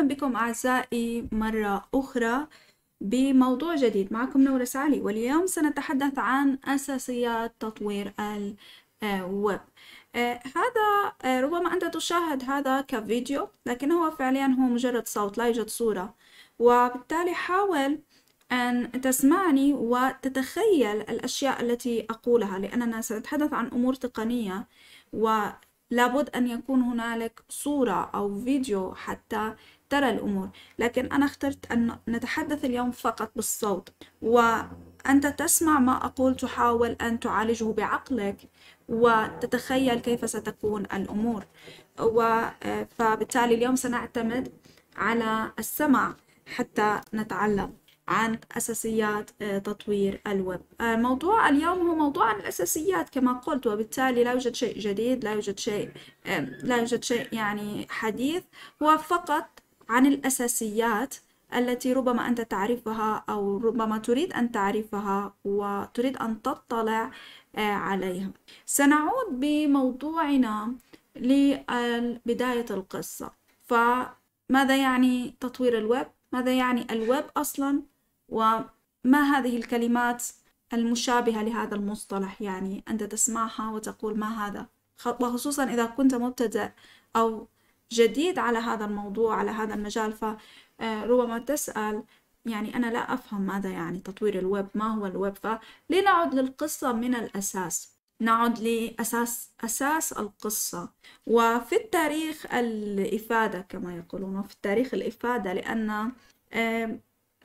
أهلا بكم أعزائي مرة أخرى بموضوع جديد معكم نورس علي واليوم سنتحدث عن أساسيات تطوير الويب آه، هذا آه، ربما أنت تشاهد هذا كفيديو لكن هو فعليا هو مجرد صوت لا يوجد صورة وبالتالي حاول أن تسمعني وتتخيل الأشياء التي أقولها لأننا سنتحدث عن أمور تقنية ولابد أن يكون هنالك صورة أو فيديو حتى ترى الأمور لكن أنا اخترت أن نتحدث اليوم فقط بالصوت وأنت تسمع ما أقول تحاول أن تعالجه بعقلك وتتخيل كيف ستكون الأمور و... فبالتالي اليوم سنعتمد على السمع حتى نتعلم عن أساسيات آه، تطوير الويب آه، موضوع اليوم هو موضوع عن الأساسيات كما قلت وبالتالي لا يوجد شيء جديد لا يوجد شيء لا يوجد شيء يعني حديث هو فقط عن الأساسيات التي ربما أنت تعرفها أو ربما تريد أن تعرفها وتريد أن تطلع آه، عليها سنعود بموضوعنا لبداية القصة فماذا يعني تطوير الويب؟ ماذا يعني الويب أصلا؟ وما هذه الكلمات المشابهة لهذا المصطلح يعني أنت تسمعها وتقول ما هذا وخصوصا إذا كنت مبتدأ أو جديد على هذا الموضوع على هذا المجال فربما آه، تسأل يعني أنا لا أفهم ماذا يعني تطوير الويب ما هو الويب فلنعد للقصة من الأساس نعد لأساس أساس القصة وفي التاريخ الإفادة كما يقولون وفي التاريخ الإفادة لأن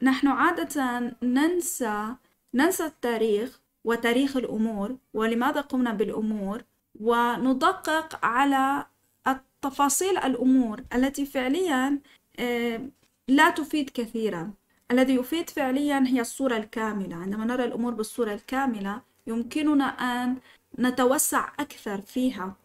نحن عادة ننسى ننسى التاريخ وتاريخ الأمور ولماذا قمنا بالأمور وندقق على تفاصيل الأمور التي فعليا آه، لا تفيد كثيرا الذي يفيد فعليا هي الصورة الكاملة عندما نرى الأمور بالصورة الكاملة يمكننا أن نتوسع أكثر فيها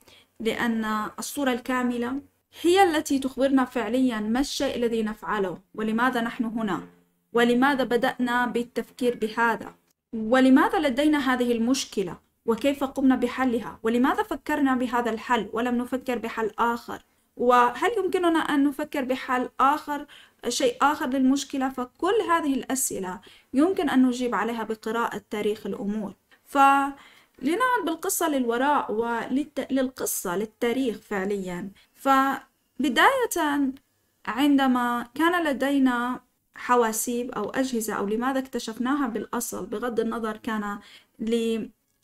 لأن الصورة الكاملة هي التي تخبرنا فعليا ما الشيء الذي نفعله ولماذا نحن هنا ولماذا بدأنا بالتفكير بهذا ولماذا لدينا هذه المشكلة وكيف قمنا بحلها ولماذا فكرنا بهذا الحل ولم نفكر بحل آخر وهل يمكننا أن نفكر بحل آخر شيء آخر للمشكلة فكل هذه الأسئلة يمكن أن نجيب عليها بقراءة تاريخ الأمور فلنعد بالقصة للوراء وللقصة للتاريخ فعليا فبداية عندما كان لدينا حواسيب أو أجهزة أو لماذا اكتشفناها بالأصل بغض النظر كان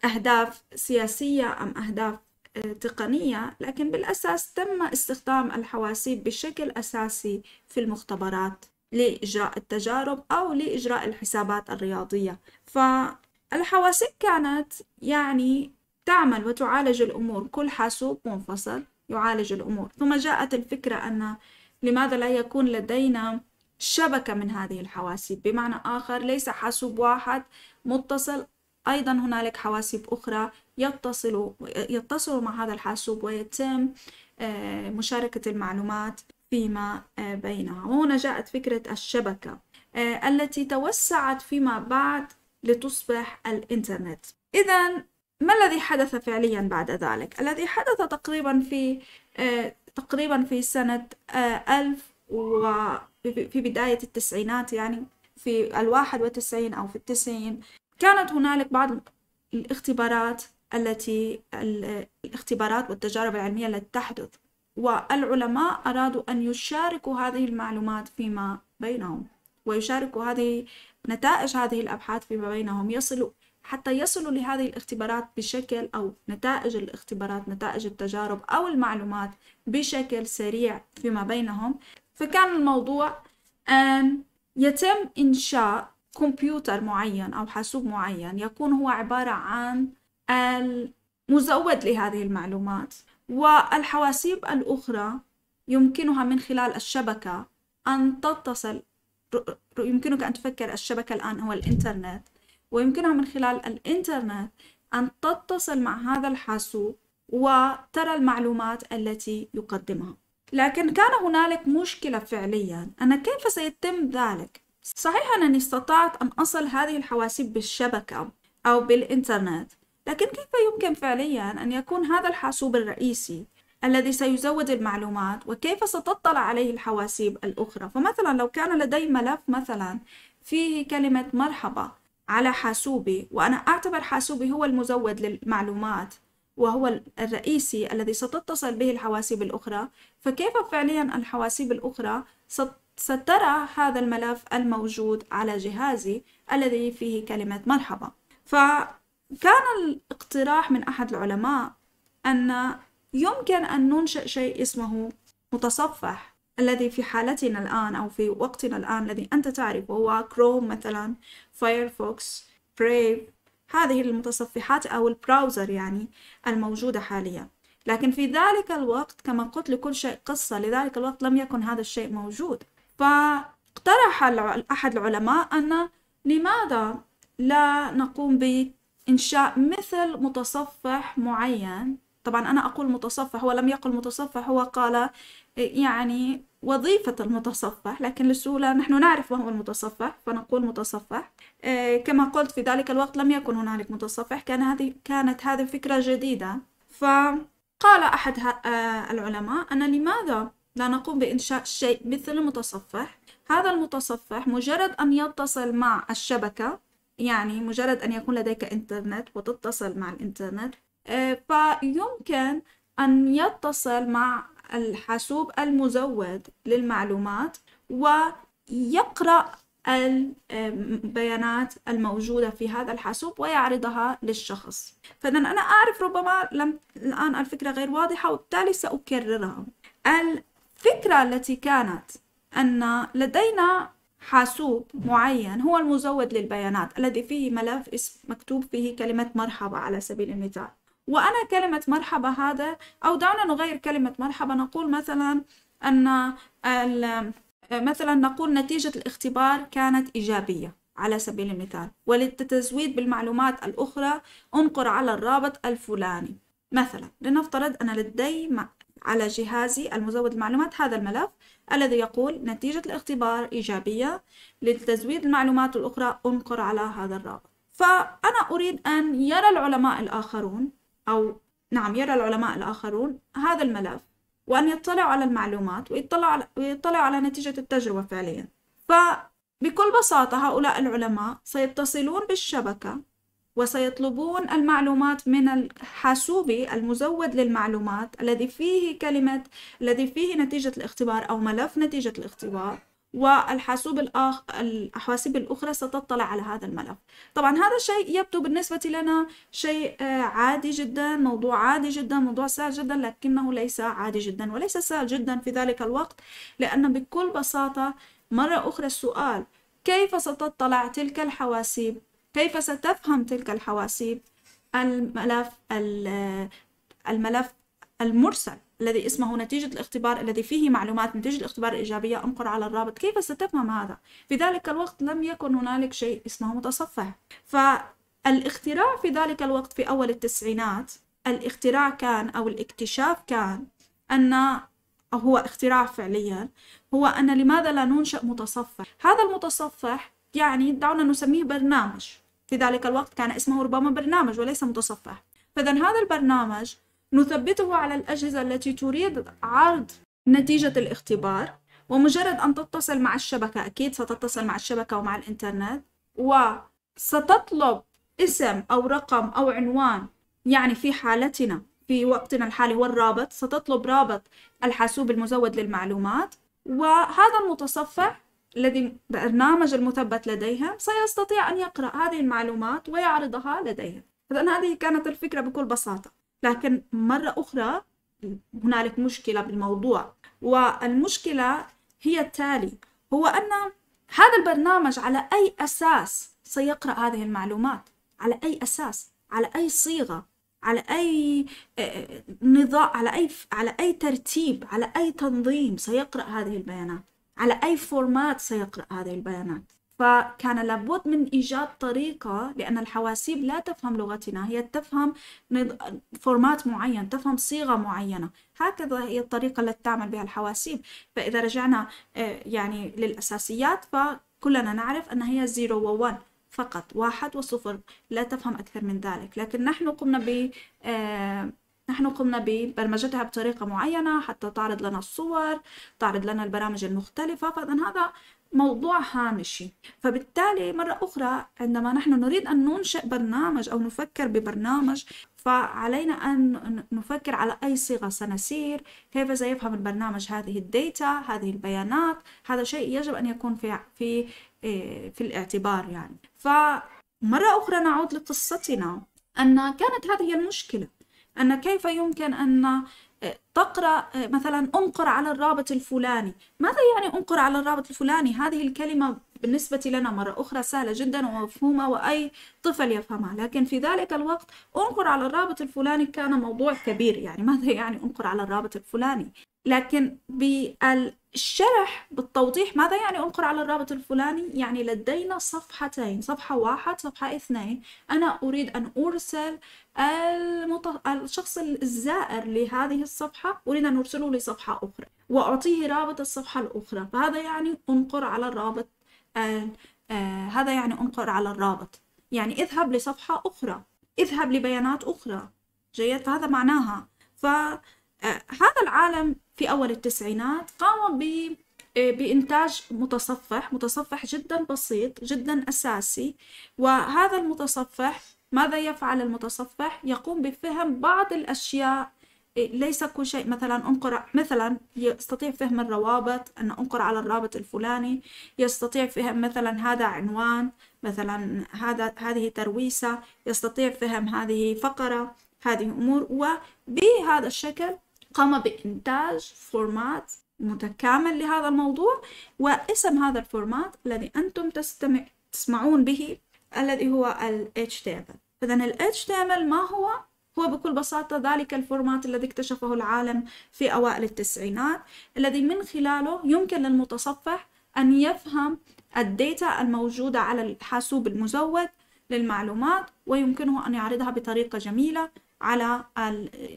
أهداف سياسية أم أهداف آه، تقنية لكن بالأساس تم استخدام الحواسيب بشكل أساسي في المختبرات لإجراء التجارب أو لإجراء الحسابات الرياضية فالحواسيب كانت يعني تعمل وتعالج الأمور كل حاسوب منفصل يعالج الأمور ثم جاءت الفكرة أن لماذا لا يكون لدينا شبكة من هذه الحواسيب بمعنى آخر ليس حاسوب واحد متصل أيضا هنالك حواسيب أخرى يتصل يتصل مع هذا الحاسوب ويتم آه، مشاركة المعلومات فيما آه، بينها وهنا جاءت فكرة الشبكة آه، التي توسعت فيما بعد لتصبح الإنترنت إذا ما الذي حدث فعليا بعد ذلك؟ الذي حدث تقريبا في تقريبا في سنة 1000 وفي بداية التسعينات يعني في الواحد وتسعين أو في التسعين كانت هنالك بعض الاختبارات التي الاختبارات والتجارب العلمية التي تحدث والعلماء أرادوا أن يشاركوا هذه المعلومات فيما بينهم ويشاركوا هذه نتائج هذه الأبحاث فيما بينهم يصلوا حتى يصلوا لهذه الاختبارات بشكل أو نتائج الاختبارات نتائج التجارب أو المعلومات بشكل سريع فيما بينهم فكان الموضوع أن يتم إنشاء كمبيوتر معين أو حاسوب معين يكون هو عبارة عن المزود لهذه المعلومات والحواسيب الأخرى يمكنها من خلال الشبكة أن تتصل يمكنك أن تفكر الشبكة الآن هو الإنترنت ويمكنها من خلال الإنترنت أن تتصل مع هذا الحاسوب وترى المعلومات التي يقدمها لكن كان هنالك مشكلة فعليا أن كيف سيتم ذلك صحيح أنني استطعت أن أصل هذه الحواسيب بالشبكة أو بالإنترنت لكن كيف يمكن فعليا أن يكون هذا الحاسوب الرئيسي الذي سيزود المعلومات وكيف ستطلع عليه الحواسيب الأخرى فمثلا لو كان لدي ملف مثلا فيه كلمة مرحبا على حاسوبي وأنا أعتبر حاسوبي هو المزود للمعلومات وهو الرئيسي الذي ستتصل به الحواسيب الأخرى فكيف فعليا الحواسيب الأخرى ست سترى هذا الملف الموجود على جهازي الذي فيه كلمة مرحبا فكان الاقتراح من أحد العلماء أن يمكن أن ننشئ شيء اسمه متصفح الذي في حالتنا الآن أو في وقتنا الآن الذي أنت تعرفه هو كروم مثلا فايرفوكس بريف هذه المتصفحات أو البراوزر يعني الموجودة حاليا لكن في ذلك الوقت كما قلت لكل شيء قصة لذلك الوقت لم يكن هذا الشيء موجود فاقترح أحد العلماء أن لماذا لا نقوم بإنشاء مثل متصفح معين طبعا أنا أقول متصفح هو لم يقل متصفح هو قال يعني وظيفة المتصفح لكن لسهولة نحن نعرف ما هو المتصفح فنقول متصفح آه، كما قلت في ذلك الوقت لم يكن هنالك متصفح كان هذه كانت هذه فكرة جديدة فقال أحد آه، العلماء أن لماذا لا نقوم بإنشاء شيء مثل متصفح هذا المتصفح مجرد أن يتصل مع الشبكة يعني مجرد أن يكون لديك إنترنت وتتصل مع الإنترنت آه، فيمكن أن يتصل مع الحاسوب المزود للمعلومات ويقرأ البيانات الموجودة في هذا الحاسوب ويعرضها للشخص فإذا أنا أعرف ربما لم الآن الفكرة غير واضحة وبالتالي سأكررها الفكرة التي كانت أن لدينا حاسوب معين هو المزود للبيانات الذي فيه ملف اسم مكتوب فيه كلمة مرحبا على سبيل المثال وأنا كلمة مرحبا هذا أو دعونا نغير كلمة مرحبا نقول مثلا أن مثلا نقول نتيجة الاختبار كانت إيجابية على سبيل المثال وللتزويد بالمعلومات الأخرى انقر على الرابط الفلاني مثلا لنفترض أن لدي على جهازي المزود المعلومات هذا الملف الذي يقول نتيجة الاختبار إيجابية لتزويد المعلومات الأخرى انقر على هذا الرابط فأنا أريد أن يرى العلماء الآخرون أو نعم يرى العلماء الآخرون هذا الملف وأن يطلعوا على المعلومات ويطلعوا على, ويطلعوا على نتيجة التجربة فعليا فبكل بساطة هؤلاء العلماء سيتصلون بالشبكة وسيطلبون المعلومات من الحاسوبي المزود للمعلومات الذي فيه كلمة الذي فيه نتيجة الاختبار أو ملف نتيجة الاختبار والحاسوب الآخ... الحواسيب الأخرى ستطلع على هذا الملف طبعا هذا الشيء يبدو بالنسبة لنا شيء آه، عادي جدا موضوع عادي جدا موضوع سهل جدا لكنه ليس عادي جدا وليس سهل جدا في ذلك الوقت لأن بكل بساطة مرة أخرى السؤال كيف ستطلع تلك الحواسيب كيف ستفهم تلك الحواسيب الملف الملف المرسل الذي اسمه نتيجة الاختبار الذي فيه معلومات نتيجة الاختبار الإيجابية انقر على الرابط كيف ستفهم هذا؟ في ذلك الوقت لم يكن هنالك شيء اسمه متصفح فالاختراع في ذلك الوقت في أول التسعينات الاختراع كان أو الاكتشاف كان أن أو هو اختراع فعليا هو أن لماذا لا ننشأ متصفح؟ هذا المتصفح يعني دعونا نسميه برنامج في ذلك الوقت كان اسمه ربما برنامج وليس متصفح فإذا هذا البرنامج نثبته على الأجهزة التي تريد عرض نتيجة الاختبار ومجرد أن تتصل مع الشبكة أكيد ستتصل مع الشبكة ومع الإنترنت وستطلب اسم أو رقم أو عنوان يعني في حالتنا في وقتنا الحالي هو الرابط ستطلب رابط الحاسوب المزود للمعلومات وهذا المتصفح الذي برنامج المثبت لديهم سيستطيع أن يقرأ هذه المعلومات ويعرضها لديهم إذا هذه كانت الفكرة بكل بساطة لكن مرة أخرى هنالك مشكلة بالموضوع والمشكلة هي التالي هو أن هذا البرنامج على أي أساس سيقرأ هذه المعلومات على أي أساس على أي صيغة على أي آه، آه، نظام على أي على أي ترتيب على أي تنظيم سيقرأ هذه البيانات على أي فورمات سيقرأ هذه البيانات فكان لابد من إيجاد طريقة لأن الحواسيب لا تفهم لغتنا هي تفهم فورمات معين تفهم صيغة معينة هكذا هي الطريقة التي تعمل بها الحواسيب فإذا رجعنا آه، يعني للأساسيات فكلنا نعرف أن هي 0 و 1 فقط واحد وصفر لا تفهم أكثر من ذلك لكن نحن قمنا ب آه، نحن قمنا ببرمجتها بطريقة معينة حتى تعرض لنا الصور تعرض لنا البرامج المختلفة فإذا هذا موضوع هامشي فبالتالي مرة أخرى عندما نحن نريد أن ننشئ برنامج أو نفكر ببرنامج فعلينا أن نفكر على أي صيغة سنسير كيف سيفهم البرنامج هذه الداتا هذه البيانات هذا شيء يجب أن يكون في في آه، في الاعتبار يعني فمرة أخرى نعود لقصتنا أن كانت هذه المشكلة أن كيف يمكن أن آه، تقرأ آه، مثلا أنقر على الرابط الفلاني ماذا يعني أنقر على الرابط الفلاني هذه الكلمة بالنسبة لنا مرة أخرى سهلة جدا ومفهومة وأي طفل يفهمها لكن في ذلك الوقت أنقر على الرابط الفلاني كان موضوع كبير يعني ماذا يعني أنقر على الرابط الفلاني لكن بالشرح بالتوضيح ماذا يعني أنقر على الرابط الفلاني يعني لدينا صفحتين صفحة واحد صفحة اثنين أنا أريد أن أرسل المط... الشخص الزائر لهذه الصفحة أريد أن أرسله لصفحة أخرى وأعطيه رابط الصفحة الأخرى فهذا يعني أنقر على الرابط آه هذا يعني أنقر على الرابط يعني اذهب لصفحة أخرى اذهب لبيانات أخرى جيد فهذا معناها ف آه، هذا العالم في أول التسعينات قام ب آه، بإنتاج متصفح متصفح جدا بسيط جدا أساسي وهذا المتصفح ماذا يفعل المتصفح؟ يقوم بفهم بعض الأشياء آه، ليس كل شيء مثلا أنقر مثلا يستطيع فهم الروابط أن أنقر على الرابط الفلاني يستطيع فهم مثلا هذا عنوان مثلا هذا هذه ترويسة يستطيع فهم هذه فقرة هذه أمور وبهذا الشكل قام بإنتاج فورمات متكامل لهذا الموضوع واسم هذا الفورمات الذي أنتم تستمع تسمعون به الذي هو ال HTML إذا ال HTML ما هو؟ هو بكل بساطة ذلك الفورمات الذي اكتشفه العالم في أوائل التسعينات الذي من خلاله يمكن للمتصفح أن يفهم الديتا الموجودة على الحاسوب المزود للمعلومات ويمكنه أن يعرضها بطريقة جميلة على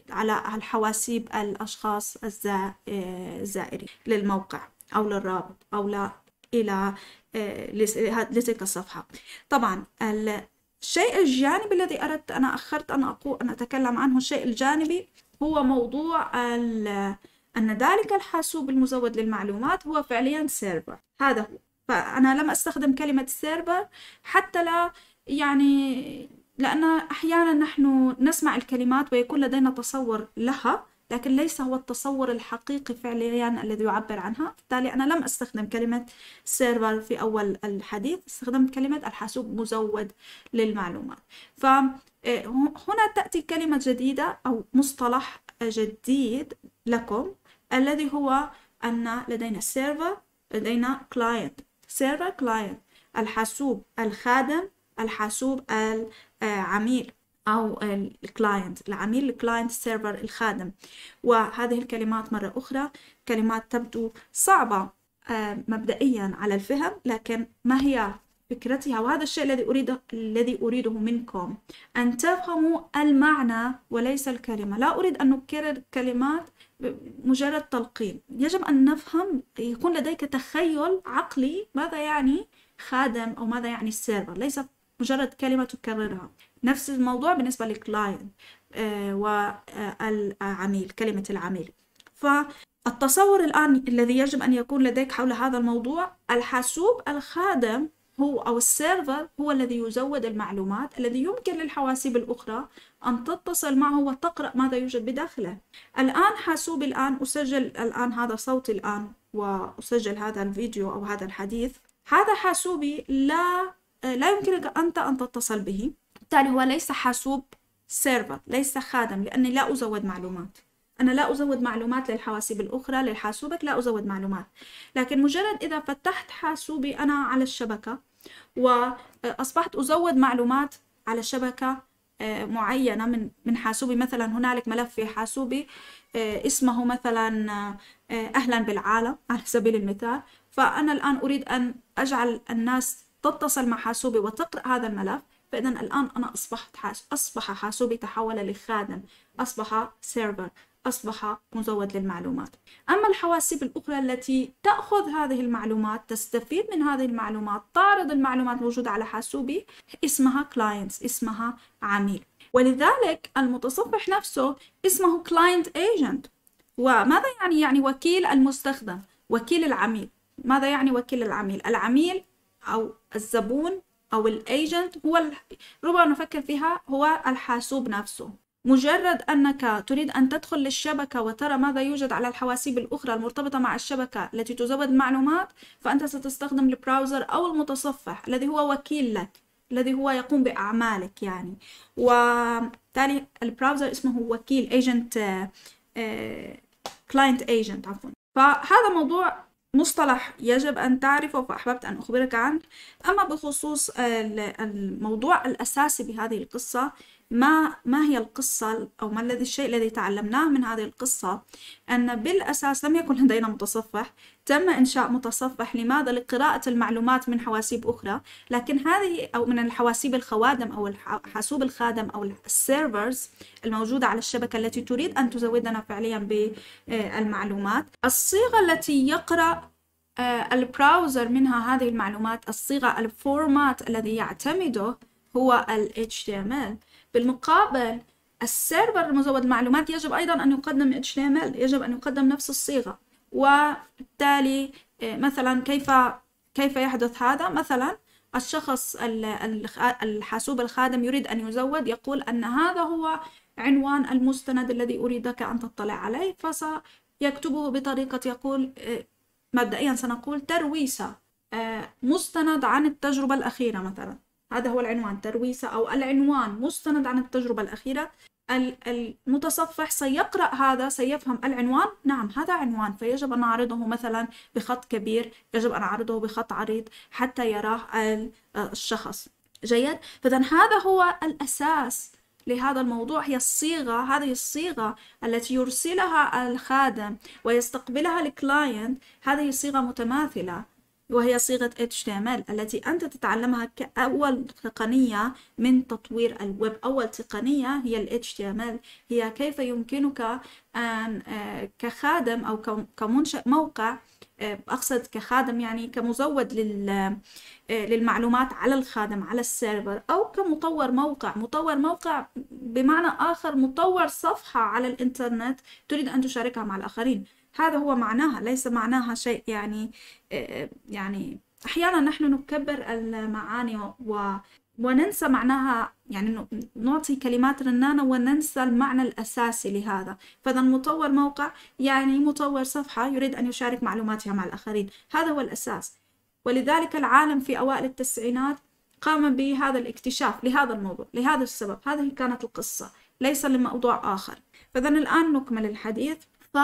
على الحواسيب الأشخاص الزائرين للموقع أو للرابط أو إلى آه، لتلك الصفحة طبعا الشيء الجانبي الذي أردت أنا أخرت أن أقول أن أتكلم عنه الشيء الجانبي هو موضوع أن ذلك الحاسوب المزود للمعلومات هو فعليا سيرفر هذا هو فأنا لم أستخدم كلمة سيرفر حتى لا يعني لأن أحيانا نحن نسمع الكلمات ويكون لدينا تصور لها لكن ليس هو التصور الحقيقي فعليا الذي يعبر عنها بالتالي أنا لم أستخدم كلمة سيرفر في أول الحديث استخدمت كلمة الحاسوب مزود للمعلومات فهنا آه، تأتي كلمة جديدة أو مصطلح جديد لكم الذي هو أن لدينا سيرفر لدينا كلاينت سيرفر كلاينت الحاسوب الخادم الحاسوب آه، العميل أو الكلاينت العميل الكلاينت سيرفر الخادم وهذه الكلمات مرة أخرى كلمات تبدو صعبة آه، مبدئيا على الفهم لكن ما هي فكرتها وهذا الشيء الذي أريده الذي أريده منكم أن تفهموا المعنى وليس الكلمة لا أريد أن نكرر كلمات مجرد تلقين يجب أن نفهم يكون لديك تخيل عقلي ماذا يعني خادم أو ماذا يعني السيرفر ليس مجرد كلمة تكررها نفس الموضوع بالنسبة للكلاينت آه، والعميل آه، كلمة العميل فالتصور الآن الذي يجب أن يكون لديك حول هذا الموضوع الحاسوب الخادم هو أو السيرفر هو الذي يزود المعلومات الذي يمكن للحواسيب الأخرى أن تتصل معه وتقرأ ماذا يوجد بداخله الآن حاسوبي الآن أسجل الآن هذا صوتي الآن وأسجل هذا الفيديو أو هذا الحديث هذا حاسوبي لا آه، لا يمكنك أنت أن تتصل به بالتالي هو ليس حاسوب سيرفر ليس خادم لأني لا أزود معلومات أنا لا أزود معلومات للحواسيب الأخرى للحاسوبك لا أزود معلومات لكن مجرد إذا فتحت حاسوبي أنا على الشبكة وأصبحت آه، أزود معلومات على شبكة آه، معينة من من حاسوبي مثلا هنالك ملف في حاسوبي اسمه مثلا أهلا بالعالم على سبيل المثال فأنا الآن أريد أن أجعل الناس تتصل مع حاسوبي وتقرأ هذا الملف فإذا الآن أنا أصبحت حاس... أصبح حاسوبي تحول لخادم أصبح سيرفر أصبح مزود للمعلومات أما الحواسيب الأخرى التي تأخذ هذه المعلومات تستفيد من هذه المعلومات تعرض المعلومات الموجودة على حاسوبي اسمها كلاينتس اسمها عميل ولذلك المتصفح نفسه اسمه client agent وماذا يعني يعني وكيل المستخدم وكيل العميل ماذا يعني وكيل العميل العميل أو الزبون أو الايجنت هو ربما نفكر فيها هو الحاسوب نفسه مجرد أنك تريد أن تدخل للشبكة وترى ماذا يوجد على الحواسيب الأخرى المرتبطة مع الشبكة التي تزود معلومات فأنت ستستخدم البراوزر أو المتصفح الذي هو وكيل لك الذي هو يقوم بأعمالك يعني وبالتالي البراوزر اسمه وكيل ايجنت كلاينت ايجنت عفوا فهذا موضوع مصطلح يجب أن تعرفه فأحببت أن أخبرك عنه أما بخصوص آه، الموضوع الأساسي بهذه القصة ما ما هي القصة أو ما الذي الشيء الذي تعلمناه من هذه القصة أن بالأساس لم يكن لدينا متصفح تم إنشاء متصفح لماذا لقراءة المعلومات من حواسيب أخرى لكن هذه أو من الحواسيب الخوادم أو الحاسوب الخادم أو السيرفرز الموجودة على الشبكة التي تريد أن تزودنا فعليا بالمعلومات آه، الصيغة التي يقرأ آه، البراوزر منها هذه المعلومات الصيغة الفورمات الذي يعتمده هو ال HTML بالمقابل السيرفر المزود المعلومات يجب أيضا أن يقدم HTML يجب أن يقدم نفس الصيغة وبالتالي إيه، مثلا كيف كيف يحدث هذا مثلا الشخص الحاسوب الخادم يريد أن يزود يقول أن هذا هو عنوان المستند الذي أريدك أن تطلع عليه فسيكتبه بطريقة يقول إيه، مبدئيا سنقول ترويسة إيه، مستند عن التجربة الأخيرة مثلا هذا هو العنوان ترويسة أو العنوان مستند عن التجربة الأخيرة المتصفح سيقرأ هذا سيفهم العنوان نعم هذا عنوان فيجب أن أعرضه مثلا بخط كبير يجب أن أعرضه بخط عريض حتى يراه الشخص جيد فإذا هذا هو الأساس لهذا الموضوع هي الصيغة هذه الصيغة التي يرسلها الخادم ويستقبلها الكلاينت هذه صيغة متماثلة وهي صيغة HTML التي أنت تتعلمها كأول تقنية من تطوير الويب أول تقنية هي ال HTML هي كيف يمكنك أن آه، كخادم أو كمنشئ موقع آه، أقصد كخادم يعني كمزود آه، للمعلومات على الخادم على السيرفر أو كمطور موقع مطور موقع بمعنى آخر مطور صفحة على الإنترنت تريد أن تشاركها مع الآخرين هذا هو معناها ليس معناها شيء يعني آه، آه، يعني أحيانا نحن نكبر المعاني و وننسى معناها يعني نعطي كلمات رنانة وننسى المعنى الأساسي لهذا فإذا مطور موقع يعني مطور صفحة يريد أن يشارك معلوماتها مع الآخرين هذا هو الأساس ولذلك العالم في أوائل التسعينات قام بهذا الاكتشاف لهذا الموضوع لهذا السبب هذه كانت القصة ليس لموضوع آخر فإذا الآن نكمل الحديث ف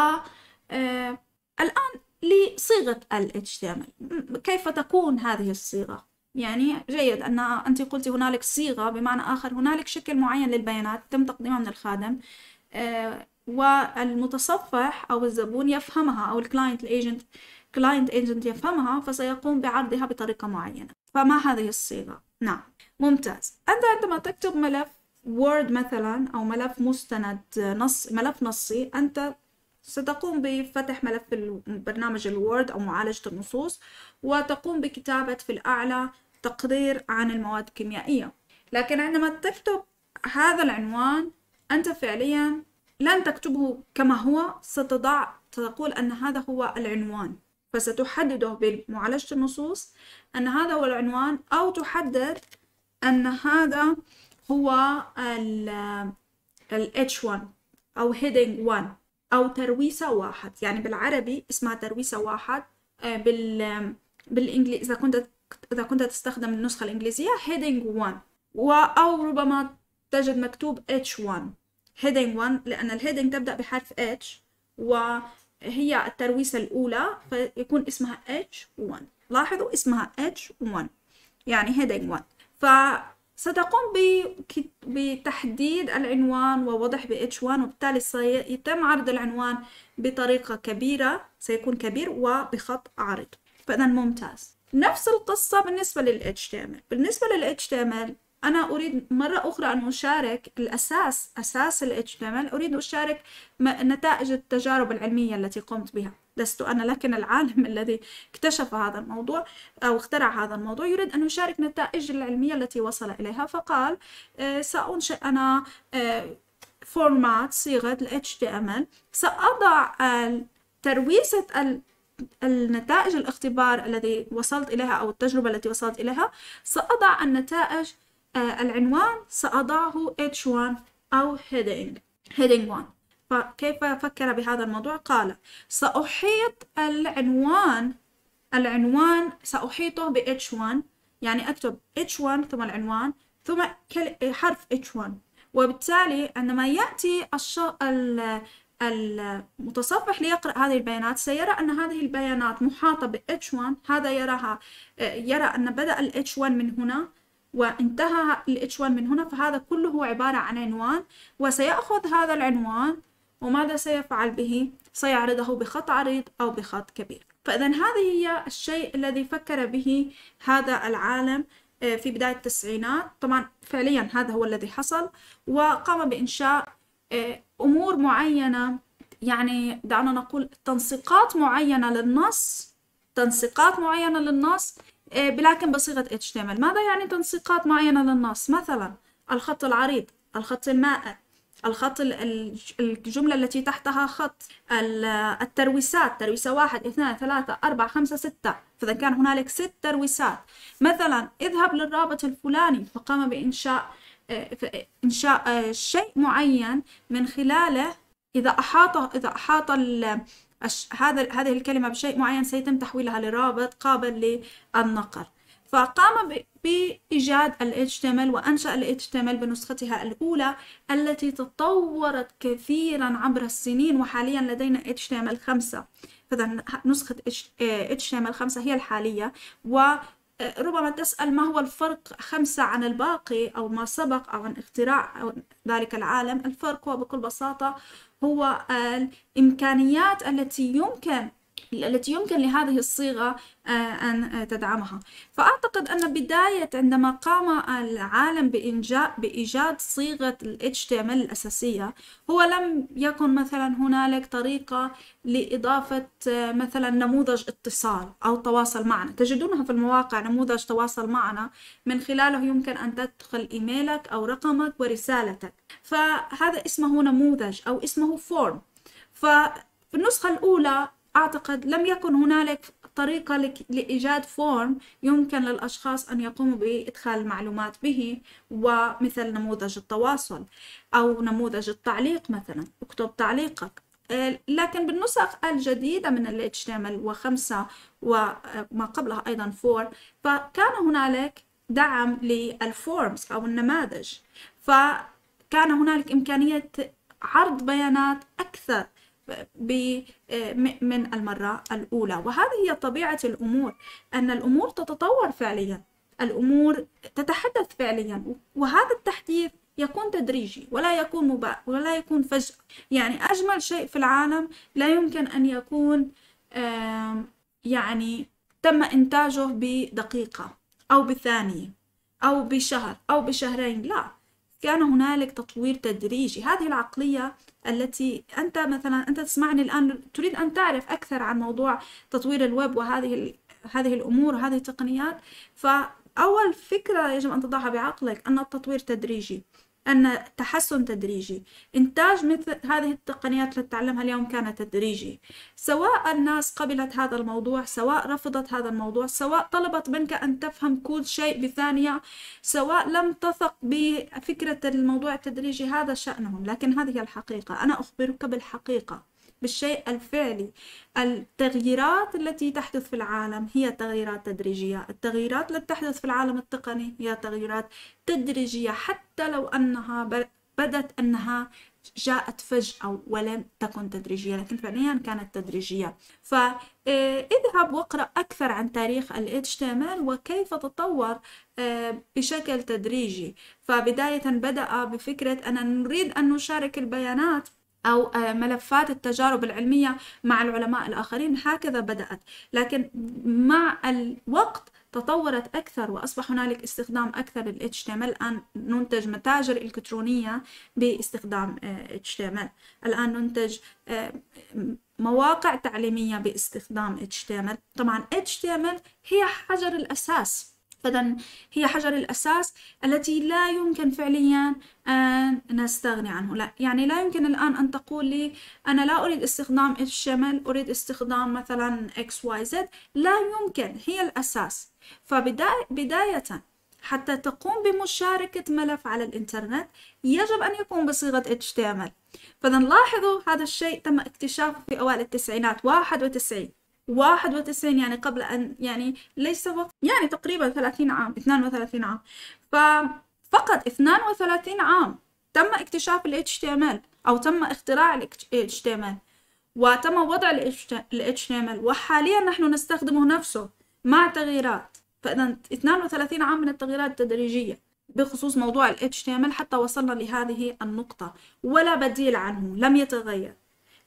آه الآن لصيغة ال HTML كيف تكون هذه الصيغة يعني جيد أن أنت قلت هنالك صيغة بمعنى آخر هنالك شكل معين للبيانات تم تقديمها من الخادم آه، والمتصفح أو الزبون يفهمها أو الكلاينت الايجنت كلاينت ايجنت يفهمها فسيقوم بعرضها بطريقة معينة فما هذه الصيغة نعم ممتاز أنت عندما تكتب ملف وورد مثلا أو ملف مستند نص ملف نصي أنت ستقوم بفتح ملف برنامج الوورد أو معالجة النصوص وتقوم بكتابة في الأعلى تقرير عن المواد الكيميائية لكن عندما تكتب هذا العنوان أنت فعليا لن تكتبه كما هو ستضع ستقول أن هذا هو العنوان فستحدده بمعالجة النصوص أن هذا هو العنوان أو تحدد أن هذا هو ال H1 أو heading 1 أو ترويسة واحد يعني بالعربي اسمها ترويسة واحد آه، بال بالإنجليزي إذا كنت إذا كنت تستخدم النسخة الإنجليزية heading 1 أو ربما تجد مكتوب H1 heading 1 لأن الهيدنج تبدأ بحرف H وهي الترويسة الأولى فيكون اسمها H1 لاحظوا اسمها H1 يعني heading 1 ف ستقوم بتحديد العنوان ووضع ب H1 وبالتالي سيتم عرض العنوان بطريقة كبيرة سيكون كبير وبخط عريض فإذا ممتاز نفس القصة بالنسبة لل HTML بالنسبة لل HTML أنا أريد مرة أخرى أن أشارك الأساس أساس ال HTML أريد أشارك نتائج التجارب العلمية التي قمت بها لست أنا لكن العالم الذي اكتشف هذا الموضوع أو اخترع هذا الموضوع يريد أن يشارك نتائج العلمية التي وصل إليها فقال آه، سأنشئ أنا فورمات آه، صيغة ال HTML سأضع آه، ترويسة النتائج الاختبار الذي وصلت إليها أو التجربة التي وصلت إليها سأضع النتائج العنوان سأضعه H1 أو heading heading 1 فكيف فكر بهذا الموضوع قال سأحيط العنوان العنوان سأحيطه ب H1 يعني أكتب H1 ثم العنوان ثم حرف H1 وبالتالي عندما يأتي الش... المتصفح ليقرأ هذه البيانات سيرى أن هذه البيانات محاطة ب H1 هذا يراها يرى أن بدأ ال H1 من هنا وانتهى ال H1 من هنا فهذا كله عبارة عن عنوان وسيأخذ هذا العنوان وماذا سيفعل به؟ سيعرضه بخط عريض أو بخط كبير فإذا هذه هي الشيء الذي فكر به هذا العالم آه، في بداية التسعينات طبعا فعليا هذا هو الذي حصل وقام بإنشاء آه، أمور معينة يعني دعنا نقول تنسيقات معينة للنص تنسيقات معينة للنص آه، لكن بصيغة HTML ماذا يعني تنسيقات معينة للنص مثلا الخط العريض الخط المائل الخط الجملة التي تحتها خط الترويسات ترويسة واحد اثنان ثلاثة أربعة خمسة ستة فإذا كان هنالك ست ترويسات مثلا اذهب للرابط الفلاني فقام بإنشاء آه، إنشاء آه، شيء معين من خلاله إذا أحاط إذا أحاط هذا هذه الكلمة بشيء معين سيتم تحويلها لرابط قابل للنقل فقام بإيجاد ال HTML وأنشأ ال HTML بنسختها الأولى التي تطورت كثيرا عبر السنين وحاليا لدينا HTML 5 فإذا نسخة HTML آه، 5 هي الحالية وربما آه، تسأل ما هو الفرق خمسة عن الباقي أو ما سبق أو عن اختراع أو ذلك العالم الفرق هو بكل بساطة هو الإمكانيات التي يمكن التي يمكن لهذه الصيغة آه، أن آه، تدعمها فأعتقد أن بداية عندما قام العالم بإيجاد صيغة ال HTML الأساسية هو لم يكن مثلا هنالك طريقة لإضافة آه، مثلا نموذج اتصال أو تواصل معنا تجدونها في المواقع نموذج تواصل معنا من خلاله يمكن أن تدخل إيميلك أو رقمك ورسالتك فهذا اسمه نموذج أو اسمه فورم ففي النسخة الأولى أعتقد لم يكن هنالك طريقة لإيجاد فورم يمكن للأشخاص أن يقوموا بإدخال المعلومات به ومثل نموذج التواصل أو نموذج التعليق مثلا اكتب تعليقك آه، لكن بالنسخ الجديدة من ال HTML وخمسة وما آه، قبلها أيضا فور فكان هنالك دعم للفورمز أو النماذج فكان هنالك إمكانية عرض بيانات أكثر آه، من المرة الأولى وهذه هي طبيعة الأمور أن الأمور تتطور فعليا الأمور تتحدث فعليا وهذا التحديث يكون تدريجي ولا يكون مبا... ولا يكون فجأة يعني أجمل شيء في العالم لا يمكن أن يكون يعني تم إنتاجه بدقيقة أو بثانية أو بشهر أو بشهرين لا كان هنالك تطوير تدريجي هذه العقلية التي أنت مثلا أنت تسمعني الآن تريد أن تعرف أكثر عن موضوع تطوير الويب وهذه هذه الأمور وهذه التقنيات فأول فكرة يجب أن تضعها بعقلك أن التطوير تدريجي أن التحسن تدريجي إنتاج مثل هذه التقنيات التي تعلمها اليوم كان تدريجي سواء الناس قبلت هذا الموضوع سواء رفضت هذا الموضوع سواء طلبت منك أن تفهم كل شيء بثانية سواء لم تثق بفكرة الموضوع التدريجي هذا شأنهم لكن هذه الحقيقة أنا أخبرك بالحقيقة بالشيء الفعلي التغييرات التي تحدث في العالم هي تغييرات تدريجية التغييرات التي تحدث في العالم التقني هي تغييرات تدريجية حتى لو أنها بدت أنها جاءت فجأة ولم تكن تدريجية لكن فعليا كانت تدريجية فاذهب آه، واقرأ أكثر عن تاريخ ال HTML وكيف تطور آه، بشكل تدريجي فبداية بدأ بفكرة أن نريد أن نشارك البيانات أو آه، ملفات التجارب العلمية مع العلماء الآخرين هكذا بدأت لكن مع الوقت تطورت أكثر وأصبح هنالك استخدام أكثر للـ HTML الآن ننتج متاجر إلكترونية باستخدام HTML آه، الآن ننتج آه، مواقع تعليمية باستخدام HTML طبعا HTML هي حجر الأساس إذا هي حجر الأساس التي لا يمكن فعليا أن نستغني عنه لا يعني لا يمكن الآن أن تقول لي أنا لا أريد استخدام الشمل أريد استخدام مثلا اكس واي زد لا يمكن هي الأساس فبداية حتى تقوم بمشاركة ملف على الإنترنت يجب أن يكون بصيغة HTML فإذا لاحظوا هذا الشيء تم اكتشافه في أوائل التسعينات 91 واحد وتسعين يعني قبل أن يعني ليس وقت يعني تقريبا ثلاثين عام اثنان وثلاثين عام ففقط اثنان وثلاثين عام تم اكتشاف ال HTML أو تم اختراع ال HTML وتم وضع ال HTML وحاليا نحن نستخدمه نفسه مع تغييرات فإذا 32 عام من التغييرات التدريجية بخصوص موضوع ال HTML حتى وصلنا لهذه النقطة ولا بديل عنه لم يتغير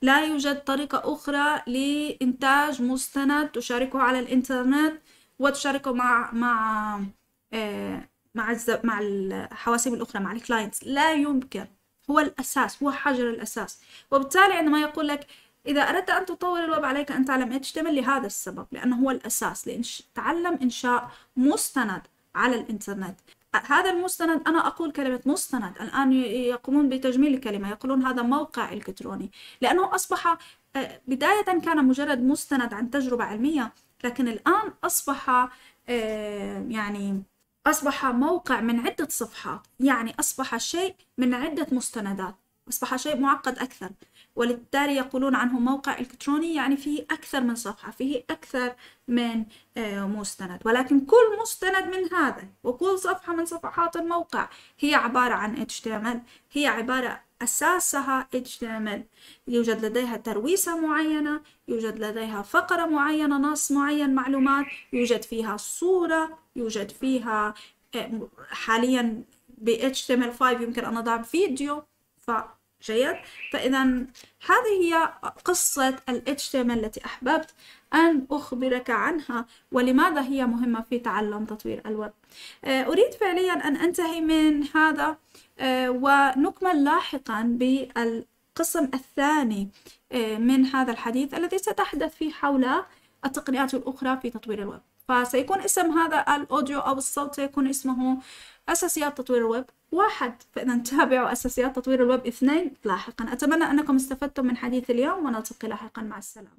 لا يوجد طريقة أخرى لإنتاج مستند تشاركه على الإنترنت وتشاركه مع مع آه، مع مع الحواسيب الأخرى مع الكلاينتس لا يمكن هو الأساس هو حجر الأساس وبالتالي عندما يقول لك إذا أردت أن تطور الويب عليك أن تعلم HTML لهذا السبب لأنه هو الأساس لتعلم إنشاء مستند على الإنترنت هذا المستند أنا أقول كلمة مستند الآن يقومون بتجميل الكلمة يقولون هذا موقع إلكتروني لأنه أصبح آه، بداية كان مجرد مستند عن تجربة علمية لكن الآن أصبح آه، يعني أصبح موقع من عدة صفحات يعني أصبح شيء من عدة مستندات أصبح شيء معقد أكثر وللتالي يقولون عنه موقع إلكتروني يعني فيه أكثر من صفحة فيه أكثر من آه، مستند ولكن كل مستند من هذا وكل صفحة من صفحات الموقع هي عبارة عن HTML هي عبارة أساسها HTML يوجد لديها ترويسة معينة يوجد لديها فقرة معينة نص معين معلومات يوجد فيها صورة يوجد فيها آه، حاليا ب HTML5 يمكن أن أضع فيديو ف جيد فإذا هذه هي قصة ال HTML التي أحببت أن أخبرك عنها ولماذا هي مهمة في تعلم تطوير الويب آه، أريد فعليا أن أنتهي من هذا آه، ونكمل لاحقا بالقسم الثاني آه، من هذا الحديث الذي ستحدث فيه حول التقنيات الأخرى في تطوير الويب فسيكون اسم هذا الأوديو أو الصوت سيكون اسمه أساسيات تطوير الويب واحد فإذا تابعوا أساسيات تطوير الويب اثنين لاحقا أتمنى أنكم استفدتم من حديث اليوم ونلتقي لاحقا مع السلامة